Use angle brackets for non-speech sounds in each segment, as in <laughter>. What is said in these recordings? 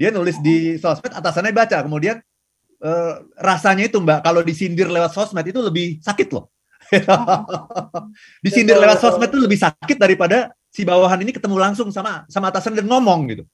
Dia nulis di sosmed, atasannya baca. Kemudian uh, rasanya itu Mbak, kalau disindir lewat sosmed itu lebih sakit loh. <laughs> disindir lewat sosmed itu lebih sakit daripada si bawahan ini ketemu langsung sama sama atasan dan ngomong gitu.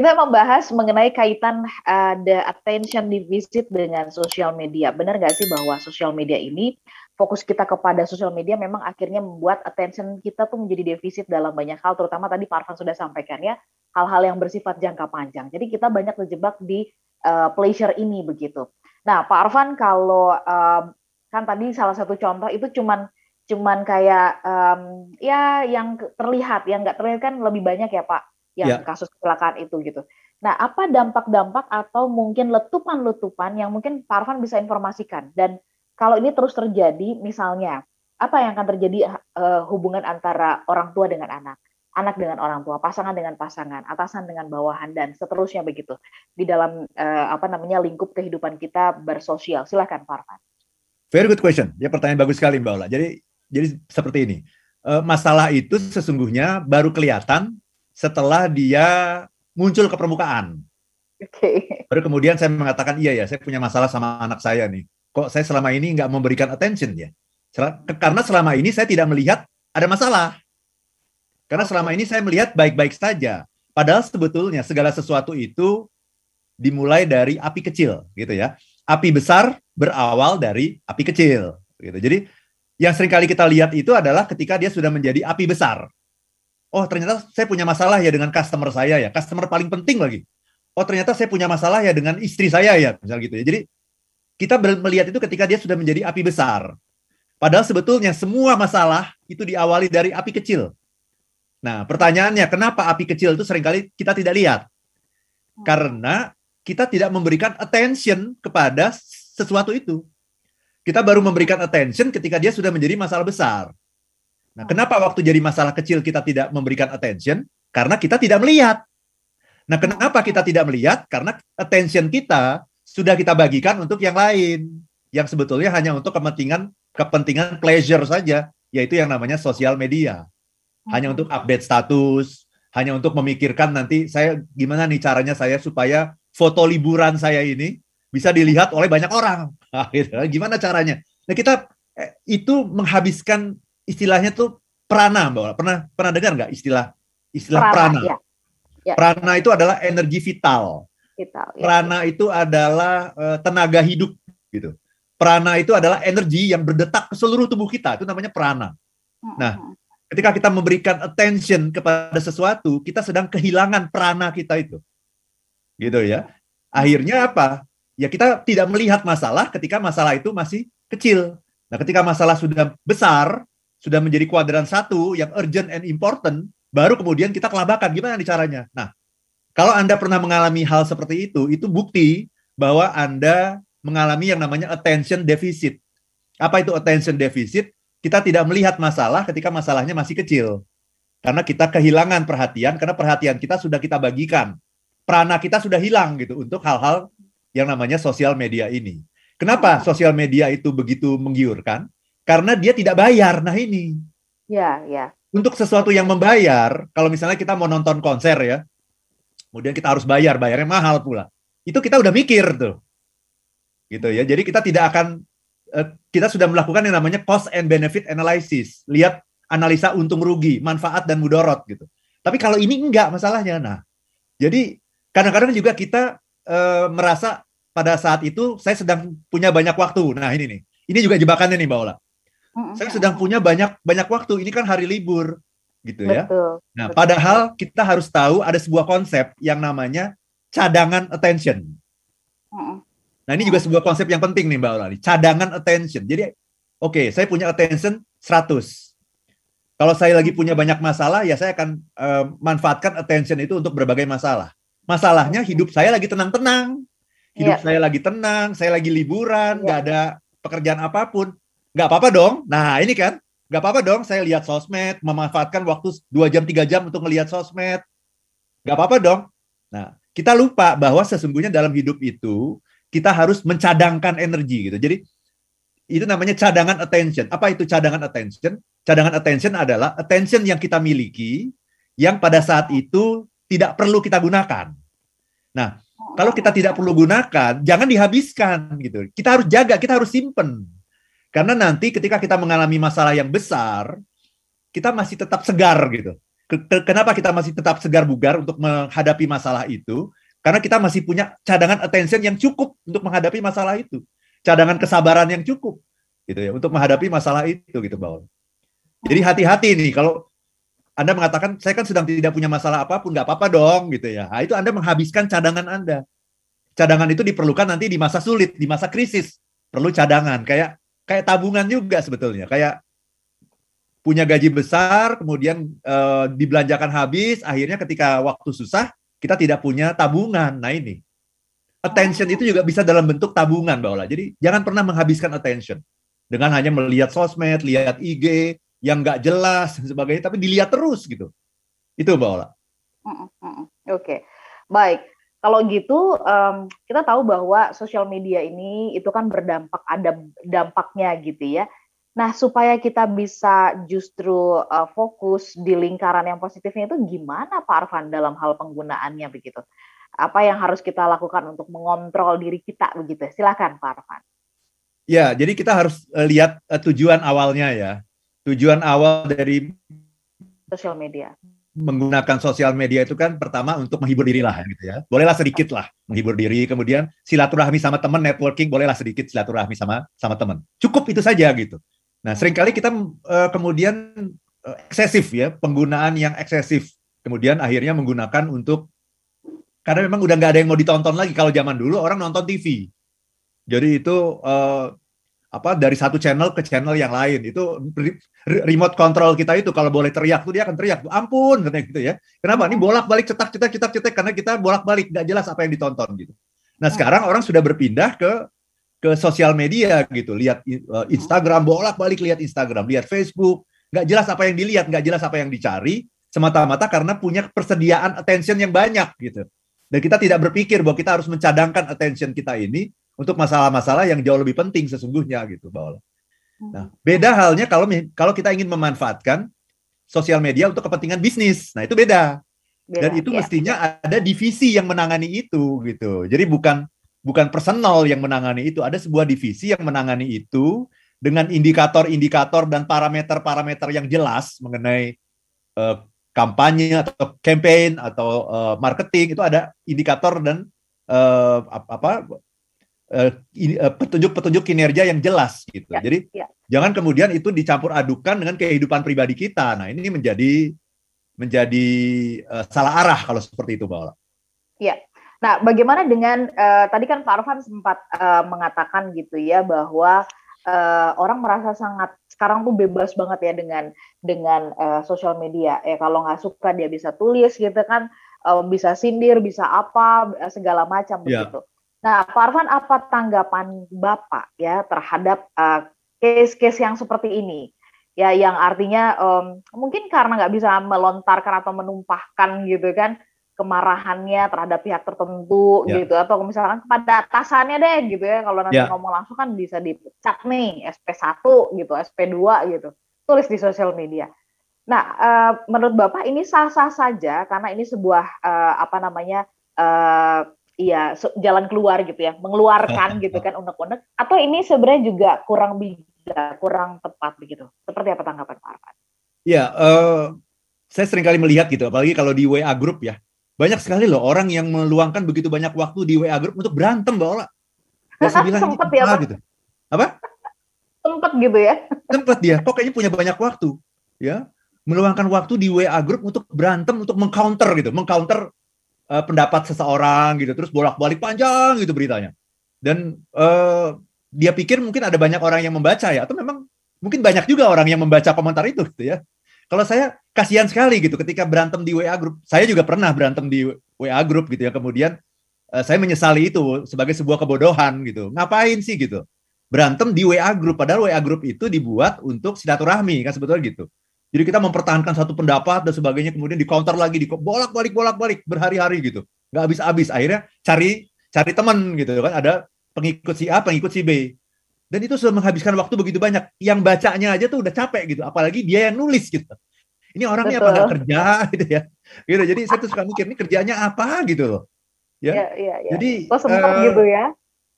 Kita membahas mengenai kaitan uh, the attention deficit dengan sosial media. Benar nggak sih bahwa sosial media ini fokus kita kepada sosial media memang akhirnya membuat attention kita tuh menjadi defisit dalam banyak hal, terutama tadi Parvan sudah sampaikan ya hal-hal yang bersifat jangka panjang. Jadi kita banyak terjebak di uh, pleasure ini begitu. Nah Pak Arvan, kalau um, kan tadi salah satu contoh itu cuman cuman kayak um, ya yang terlihat yang nggak terlihat kan lebih banyak ya Pak yang yeah. kasus kecelakaan itu gitu. Nah, apa dampak-dampak atau mungkin letupan-letupan yang mungkin Farhan bisa informasikan? Dan kalau ini terus terjadi, misalnya, apa yang akan terjadi uh, hubungan antara orang tua dengan anak, anak dengan orang tua, pasangan dengan pasangan, atasan dengan bawahan, dan seterusnya begitu di dalam uh, apa namanya lingkup kehidupan kita bersosial. Silahkan, Farhan. Very good question. Ya pertanyaan bagus sekali Mbak Ola. Jadi jadi seperti ini. Eh, masalah itu sesungguhnya baru kelihatan setelah dia muncul ke permukaan. Okay. Baru kemudian saya mengatakan iya ya, saya punya masalah sama anak saya nih. Kok saya selama ini nggak memberikan attention ya? Karena selama ini saya tidak melihat ada masalah. Karena selama ini saya melihat baik-baik saja. Padahal sebetulnya segala sesuatu itu dimulai dari api kecil gitu ya. Api besar berawal dari api kecil gitu. Jadi yang seringkali kita lihat itu adalah ketika dia sudah menjadi api besar oh ternyata saya punya masalah ya dengan customer saya ya, customer paling penting lagi. Oh ternyata saya punya masalah ya dengan istri saya ya, misal gitu ya. Jadi kita melihat itu ketika dia sudah menjadi api besar. Padahal sebetulnya semua masalah itu diawali dari api kecil. Nah, pertanyaannya kenapa api kecil itu seringkali kita tidak lihat? Hmm. Karena kita tidak memberikan attention kepada sesuatu itu. Kita baru memberikan attention ketika dia sudah menjadi masalah besar. Nah, kenapa waktu jadi masalah kecil kita tidak memberikan attention? Karena kita tidak melihat. Nah, kenapa kita tidak melihat? Karena attention kita sudah kita bagikan untuk yang lain, yang sebetulnya hanya untuk kepentingan kepentingan pleasure saja, yaitu yang namanya sosial media. Hanya untuk update status, hanya untuk memikirkan nanti saya gimana nih caranya saya supaya foto liburan saya ini bisa dilihat oleh banyak orang. <laughs> Nah, gitu. Gimana caranya? Nah, kita eh, itu menghabiskan istilahnya tuh prana Mbak Ola. Pernah pernah dengar nggak istilah istilah prana? Prana, ya. Ya. prana itu adalah energi vital. vital ya. Prana itu adalah uh, tenaga hidup gitu. Prana itu adalah energi yang berdetak ke seluruh tubuh kita, itu namanya prana. Nah, ketika kita memberikan attention kepada sesuatu, kita sedang kehilangan prana kita itu. Gitu ya. Akhirnya apa? Ya kita tidak melihat masalah ketika masalah itu masih kecil. Nah, ketika masalah sudah besar, sudah menjadi kuadran satu yang urgent and important, baru kemudian kita kelabakan gimana nih caranya. Nah, kalau Anda pernah mengalami hal seperti itu, itu bukti bahwa Anda mengalami yang namanya attention deficit. Apa itu attention deficit? Kita tidak melihat masalah ketika masalahnya masih kecil. Karena kita kehilangan perhatian, karena perhatian kita sudah kita bagikan. Prana kita sudah hilang gitu untuk hal-hal yang namanya sosial media ini. Kenapa iya. sosial media itu begitu menggiurkan? karena dia tidak bayar. Nah ini. Ya, ya. Untuk sesuatu yang membayar, kalau misalnya kita mau nonton konser ya, kemudian kita harus bayar, bayarnya mahal pula. Itu kita udah mikir tuh. Gitu ya. Jadi kita tidak akan eh, kita sudah melakukan yang namanya cost and benefit analysis. Lihat analisa untung rugi, manfaat dan mudorot gitu. Tapi kalau ini enggak masalahnya. Nah, jadi kadang-kadang juga kita e, merasa pada saat itu saya sedang punya banyak waktu. Nah, ini nih. Ini juga jebakannya nih, Mbak Ola mm Saya sedang punya banyak banyak waktu. Ini kan hari libur gitu ya. betul, ya. Nah, betul. padahal kita harus tahu ada sebuah konsep yang namanya cadangan attention. mm hmm Nah, ini juga sebuah konsep yang penting nih Mbak Ola Cadangan attention. Jadi oke, okay, saya punya attention 100. Kalau saya lagi punya banyak masalah, ya saya akan uh, manfaatkan attention itu untuk berbagai masalah. Masalahnya hidup saya lagi tenang-tenang. Hidup yeah. saya lagi tenang, saya lagi liburan, iya. nggak gak ada pekerjaan apapun nggak apa-apa dong. Nah ini kan, nggak apa-apa dong saya lihat sosmed, memanfaatkan waktu dua jam, tiga jam untuk ngelihat sosmed. Nggak apa-apa dong. Nah, kita lupa bahwa sesungguhnya dalam hidup itu, kita harus mencadangkan energi gitu. Jadi, itu namanya cadangan attention. Apa itu cadangan attention? Cadangan attention adalah attention yang kita miliki, yang pada saat itu tidak perlu kita gunakan. Nah, kalau kita tidak perlu gunakan, jangan dihabiskan gitu. Kita harus jaga, kita harus simpen karena nanti ketika kita mengalami masalah yang besar, kita masih tetap segar gitu. Kenapa kita masih tetap segar bugar untuk menghadapi masalah itu? Karena kita masih punya cadangan attention yang cukup untuk menghadapi masalah itu. Cadangan kesabaran yang cukup gitu ya untuk menghadapi masalah itu gitu, Bang. Jadi hati-hati nih kalau anda mengatakan saya kan sedang tidak punya masalah apapun, nggak apa-apa dong gitu ya. Nah, itu Anda menghabiskan cadangan Anda. Cadangan itu diperlukan nanti di masa sulit, di masa krisis. Perlu cadangan. Kayak kayak tabungan juga sebetulnya kayak punya gaji besar kemudian e, dibelanjakan habis akhirnya ketika waktu susah kita tidak punya tabungan nah ini attention itu juga bisa dalam bentuk tabungan Mbak Ola jadi jangan pernah menghabiskan attention dengan hanya melihat sosmed lihat IG yang nggak jelas dan sebagainya tapi dilihat terus gitu itu Mbak Ola oke okay. baik kalau gitu um, kita tahu bahwa sosial media ini itu kan berdampak ada dampaknya gitu ya. Nah supaya kita bisa justru uh, fokus di lingkaran yang positifnya itu gimana Pak Arfan dalam hal penggunaannya begitu? Apa yang harus kita lakukan untuk mengontrol diri kita begitu? Silakan Pak Arfan. Ya, jadi kita harus e, lihat uh, tujuan awalnya ya. Tujuan awal dari sosial media menggunakan sosial media itu kan pertama untuk menghibur diri lah gitu ya. Bolehlah sedikit lah menghibur diri, kemudian silaturahmi sama teman, networking bolehlah sedikit silaturahmi sama sama teman. Cukup itu saja gitu. Nah, seringkali kita uh, kemudian uh, eksesif ya, penggunaan yang eksesif. Kemudian akhirnya menggunakan untuk karena memang udah nggak ada yang mau ditonton lagi kalau zaman dulu orang nonton TV. Jadi itu uh, apa dari satu channel ke channel yang lain itu remote control kita itu kalau boleh teriak tuh dia akan teriak ampun katanya gitu ya kenapa ini oh. bolak balik cetak cetak cetak cetak karena kita bolak balik nggak jelas apa yang ditonton gitu nah sekarang orang sudah berpindah ke ke sosial media gitu lihat e, oh. Instagram bolak balik lihat Instagram lihat Facebook nggak jelas apa yang dilihat nggak jelas apa yang dicari semata-mata karena punya persediaan attention yang banyak gitu dan kita tidak berpikir bahwa kita harus mencadangkan attention kita ini untuk masalah-masalah yang jauh lebih penting sesungguhnya gitu bahwa hmm. nah beda halnya kalau kalau kita ingin memanfaatkan sosial media untuk kepentingan bisnis nah itu beda, dan itu iya. mestinya ada divisi yang menangani itu gitu jadi bukan bukan personal yang menangani itu ada sebuah divisi yang menangani itu dengan indikator-indikator dan parameter-parameter yang jelas mengenai uh, kampanye atau campaign atau uh, marketing itu ada indikator dan uh, apa Eh, eh, petunjuk-petunjuk kinerja yang jelas gitu. Ya, Jadi ya. jangan kemudian itu dicampur adukan dengan kehidupan pribadi kita. Nah ini menjadi menjadi uh, salah arah kalau seperti itu, Mbak Iya. Ya. Nah, bagaimana dengan uh, tadi kan Pak Arfan sempat uh, mengatakan gitu ya bahwa uh, orang merasa sangat sekarang tuh bebas banget ya dengan dengan uh, sosial media. Ya kalau nggak suka dia bisa tulis gitu kan, bisa sindir, bisa apa segala macam ya. Nah, Pak Arfan, apa tanggapan Bapak ya terhadap eh, case-case uh, yang seperti ini? Ya, yang artinya um, mungkin karena nggak bisa melontarkan atau menumpahkan gitu kan kemarahannya terhadap pihak tertentu ya. gitu atau misalkan kepada atasannya deh gitu ya kalau nanti ya. ngomong langsung kan bisa dipecat nih SP1 gitu SP2 gitu tulis di sosial media nah uh, menurut bapak ini sah-sah saja karena ini sebuah uh, apa namanya uh, ya jalan keluar gitu ya, mengeluarkan <laughs> gitu kan unek-unek atau ini sebenarnya juga kurang bijak, kurang tepat begitu. Seperti apa tanggapan Pak Arfan? Ya, uh, eh, saya sering kali melihat gitu, apalagi kalau di WA group ya. Banyak sekali loh orang yang meluangkan begitu banyak waktu di WA group untuk berantem bahwa <laughs> Saya bilang sempet ya, gitu. Apa? <laughs> Sempet gitu ya. Sempet dia. Kok punya banyak waktu, ya? Meluangkan waktu di WA group untuk berantem, untuk mengcounter gitu, mengcounter uh, pendapat seseorang gitu terus bolak-balik panjang gitu beritanya dan uh, dia pikir mungkin ada banyak orang yang membaca ya atau memang mungkin banyak juga orang yang membaca komentar itu gitu ya kalau saya kasihan sekali gitu ketika berantem di WA grup saya juga pernah berantem di WA grup gitu ya kemudian uh, saya menyesali itu sebagai sebuah kebodohan gitu ngapain sih gitu berantem di WA grup padahal WA grup itu dibuat untuk silaturahmi kan sebetulnya gitu jadi kita mempertahankan satu pendapat dan sebagainya, kemudian di counter lagi, di bolak balik bolak balik berhari-hari gitu, nggak habis habis. Akhirnya cari cari teman gitu kan, ada pengikut si A, pengikut si B, dan itu sudah menghabiskan waktu begitu banyak. Yang bacanya aja tuh udah capek gitu, apalagi dia yang nulis gitu. Ini orangnya apa nggak kerja <laughs> gitu ya? Gitu. Jadi saya tuh suka mikir ini kerjanya apa gitu loh. Ya, ya, ya, ya. jadi oh, uh, gitu ya.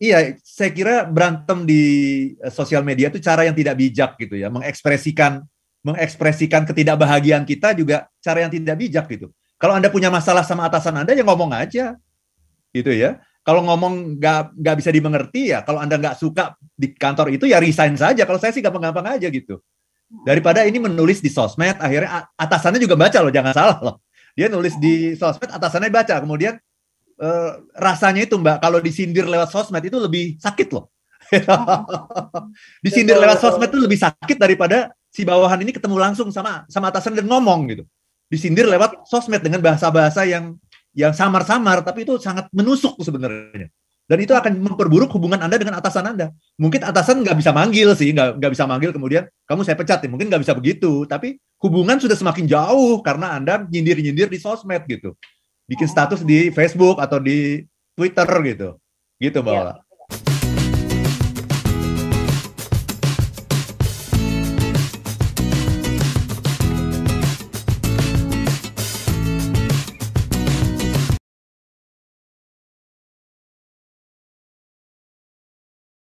Iya, saya kira berantem di eh, sosial media itu cara yang tidak bijak gitu ya, mengekspresikan mengekspresikan ketidakbahagiaan kita juga cara yang tidak bijak gitu. Kalau Anda punya masalah sama atasan Anda ya ngomong aja. Gitu ya. Kalau ngomong nggak nggak bisa dimengerti ya, kalau Anda nggak suka di kantor itu ya resign saja. Kalau saya sih gampang-gampang aja gitu. Daripada ini menulis di sosmed, akhirnya atasannya juga baca loh, jangan salah loh. Dia nulis di sosmed, atasannya baca. Kemudian eh, rasanya itu Mbak, kalau disindir lewat sosmed itu lebih sakit loh. <laughs> disindir lewat sosmed itu lebih sakit daripada si bawahan ini ketemu langsung sama sama atasan dan ngomong gitu disindir lewat sosmed dengan bahasa-bahasa yang yang samar-samar tapi itu sangat menusuk sebenarnya dan itu akan memperburuk hubungan anda dengan atasan anda mungkin atasan nggak bisa manggil sih nggak nggak bisa manggil kemudian kamu saya pecat ya mungkin nggak bisa begitu tapi hubungan sudah semakin jauh karena anda nyindir-nyindir di sosmed gitu bikin oh. status di Facebook atau di Twitter gitu gitu bahwa ya.